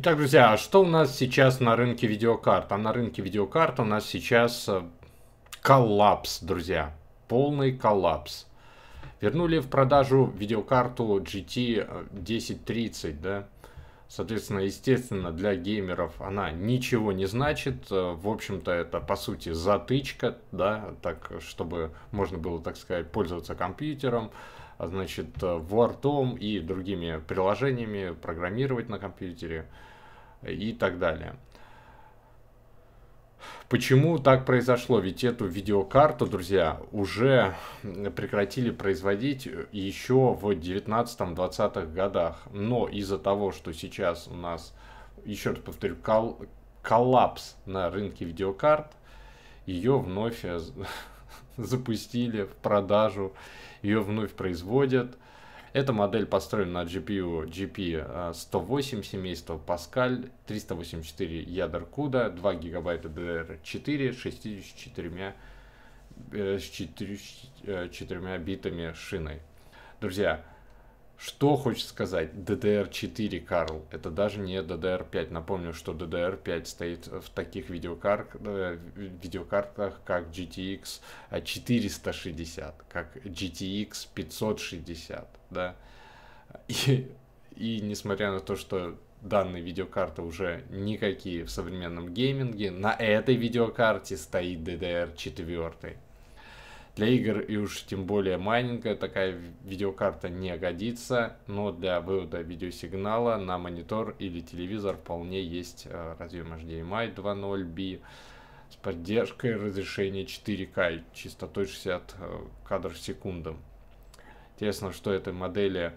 Итак, друзья, а что у нас сейчас на рынке видеокарт? А на рынке видеокарт у нас сейчас э, коллапс, друзья. Полный коллапс. Вернули в продажу видеокарту GT 1030, э, да? Соответственно, естественно, для геймеров она ничего не значит. Э, в общем-то, это, по сути, затычка, да, так, чтобы можно было, так сказать, пользоваться компьютером. А, значит, Wordom э, и другими приложениями, программировать на компьютере и так далее. Почему так произошло? Ведь эту видеокарту, друзья, уже прекратили производить еще в 19-20-х годах. Но из-за того, что сейчас у нас, еще раз повторю, коллапс на рынке видеокарт, ее вновь э, запустили в продажу, ее вновь производят. Эта модель построена на GPU GP108 а, семейства Pascal, 384 ядер CUDA, 2 гигабайта DDR4, 64, 64 битами шиной. Друзья, что хочет сказать DDR4 Карл? Это даже не DDR5. Напомню, что DDR5 стоит в таких видеокарт, э, видеокартах, как GTX 460, как GTX 560, да. И, и несмотря на то, что данные видеокарты уже никакие в современном гейминге, на этой видеокарте стоит DDR4. Для игр и уж тем более майнинга такая видеокарта не годится, но для вывода видеосигнала на монитор или телевизор вполне есть э, разъем HDMI 2.0B с поддержкой разрешения 4К и частотой 60 э, кадров в секунду. Интересно, что этой модели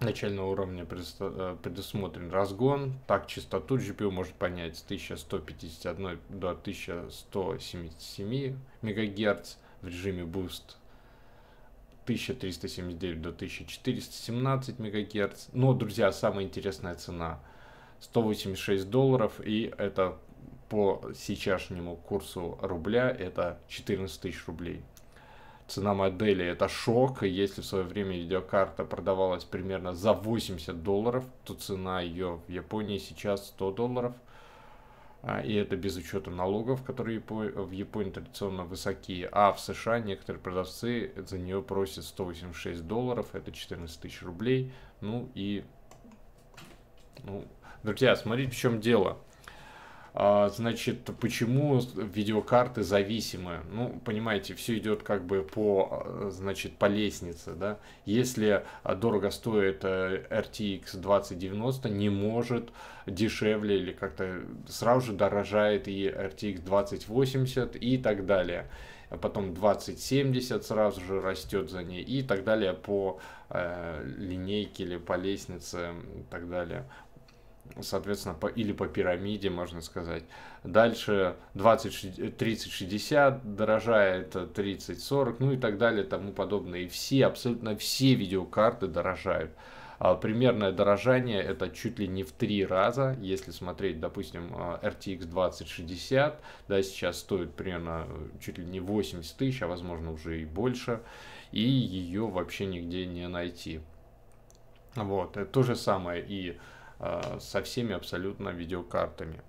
начального уровня э, предусмотрен разгон. Так, частоту GPU может понять с 1151 до 1177 МГц в режиме Boost 1379 до 1417 МГц. Но, друзья, самая интересная цена 186 долларов и это по сейчасшнему курсу рубля это 14 тысяч рублей. Цена модели это шок. Если в свое время видеокарта продавалась примерно за 80 долларов, то цена ее в Японии сейчас 100 долларов – а, и это без учета налогов, которые в Японии традиционно высокие, а в США некоторые продавцы за нее просят 186 долларов, это 14 тысяч рублей, ну и... Ну, друзья, смотрите, в чем дело. А, значит, почему видеокарты зависимы? Ну, понимаете, все идет как бы по, а, значит, по лестнице, да. Если а, дорого стоит э, RTX 2090, не может дешевле или как-то сразу же дорожает и RTX 2080 и так далее. Потом 2070 сразу же растет за ней и так далее по э, линейке или по лестнице и так далее соответственно, по, или по пирамиде, можно сказать. Дальше 20, 30, 60 дорожает, 30, 40, ну и так далее, тому подобное. И все, абсолютно все видеокарты дорожают. А примерное дорожание это чуть ли не в три раза, если смотреть, допустим, а, RTX 2060, да, сейчас стоит примерно э, чуть ли не 80 тысяч, а возможно уже и больше, и ее вообще нигде не найти. Вот, то же самое и Э, со всеми абсолютно видеокартами.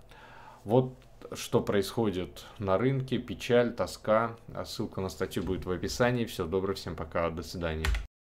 Вот что происходит на рынке, печаль, тоска. Ссылка на статью будет в описании. Всего доброго, всем пока, до свидания.